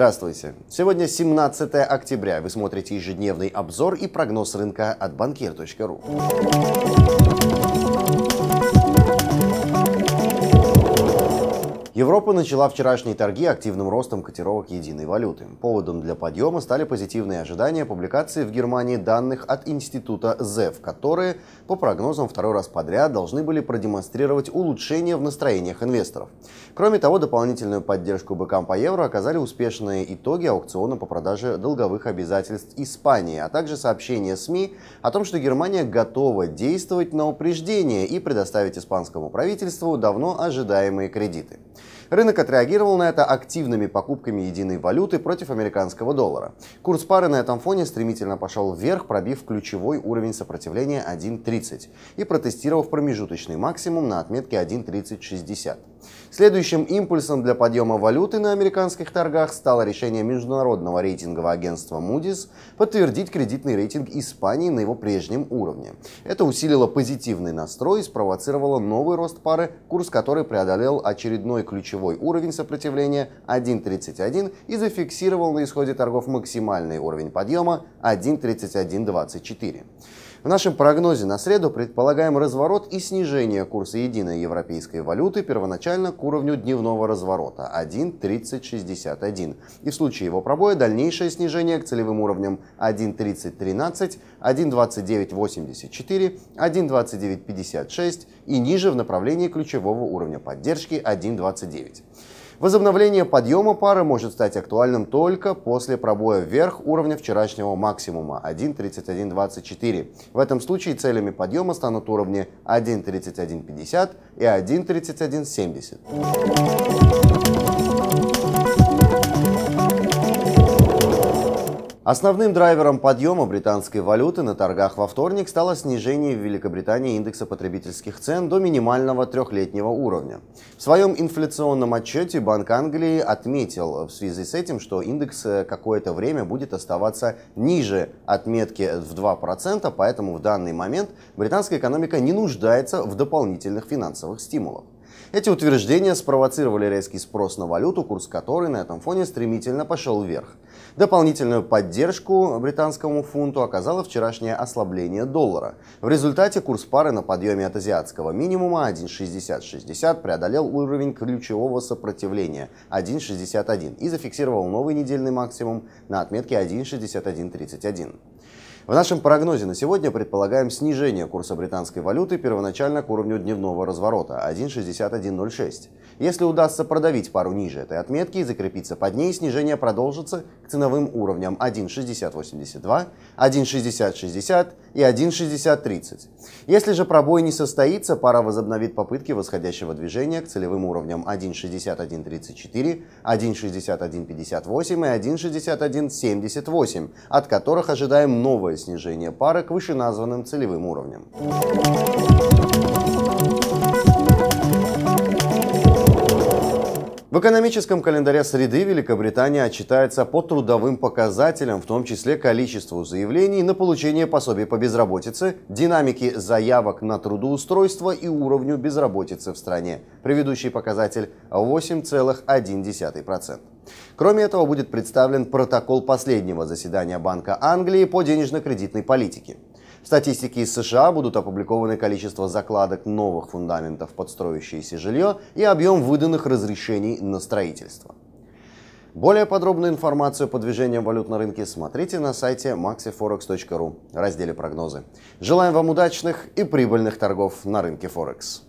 Здравствуйте! Сегодня 17 октября. Вы смотрите ежедневный обзор и прогноз рынка от банкир.ру. Европа начала вчерашние торги активным ростом котировок единой валюты. Поводом для подъема стали позитивные ожидания публикации в Германии данных от института ЗЕВ, которые, по прогнозам второй раз подряд, должны были продемонстрировать улучшение в настроениях инвесторов. Кроме того, дополнительную поддержку быкам по евро оказали успешные итоги аукциона по продаже долговых обязательств Испании, а также сообщение СМИ о том, что Германия готова действовать на упреждение и предоставить испанскому правительству давно ожидаемые кредиты. Рынок отреагировал на это активными покупками единой валюты против американского доллара. Курс пары на этом фоне стремительно пошел вверх, пробив ключевой уровень сопротивления 1.30 и протестировав промежуточный максимум на отметке 1.3060. Следующим импульсом для подъема валюты на американских торгах стало решение международного рейтингового агентства Moody's подтвердить кредитный рейтинг Испании на его прежнем уровне. Это усилило позитивный настрой и спровоцировало новый рост пары, курс которой преодолел очередной ключевой уровень сопротивления 1.31 и зафиксировал на исходе торгов максимальный уровень подъема 1.3124. В нашем прогнозе на среду предполагаем разворот и снижение курса единой европейской валюты первоначально к уровню дневного разворота 1.3061 и в случае его пробоя дальнейшее снижение к целевым уровням 1.3013, 1.2984, 1.2956 и ниже в направлении ключевого уровня поддержки 1.29. Возобновление подъема пары может стать актуальным только после пробоя вверх уровня вчерашнего максимума 1.3124. В этом случае целями подъема станут уровни 1.3150 и 1.3170. Основным драйвером подъема британской валюты на торгах во вторник стало снижение в Великобритании индекса потребительских цен до минимального трехлетнего уровня. В своем инфляционном отчете Банк Англии отметил в связи с этим, что индекс э, какое-то время будет оставаться ниже отметки в 2%, поэтому в данный момент британская экономика не нуждается в дополнительных финансовых стимулах. Эти утверждения спровоцировали резкий спрос на валюту, курс которой на этом фоне стремительно пошел вверх. Дополнительную поддержку британскому фунту оказало вчерашнее ослабление доллара. В результате курс пары на подъеме от азиатского минимума 1.6060 преодолел уровень ключевого сопротивления 1.61 и зафиксировал новый недельный максимум на отметке 1.6131. В нашем прогнозе на сегодня предполагаем снижение курса британской валюты первоначально к уровню дневного разворота 1.6106. Если удастся продавить пару ниже этой отметки и закрепиться под ней, снижение продолжится к ценовым уровням 1.6082, 1.6060 и 1.6030. Если же пробой не состоится, пара возобновит попытки восходящего движения к целевым уровням 1.6134, 1.6158 и 1.6178, от которых ожидаем новые постепенное снижение пары к вышеназванным целевым уровням. В экономическом календаре среды Великобритания отчитается по трудовым показателям, в том числе количеству заявлений на получение пособий по безработице, динамике заявок на трудоустройство и уровню безработицы в стране. Предыдущий показатель 8,1%. Кроме этого, будет представлен протокол последнего заседания Банка Англии по денежно-кредитной политике. В статистике из США будут опубликованы количество закладок новых фундаментов под строящееся жилье и объем выданных разрешений на строительство. Более подробную информацию по движениям валют на рынке смотрите на сайте maxiforex.ru в разделе «Прогнозы». Желаем вам удачных и прибыльных торгов на рынке Форекс.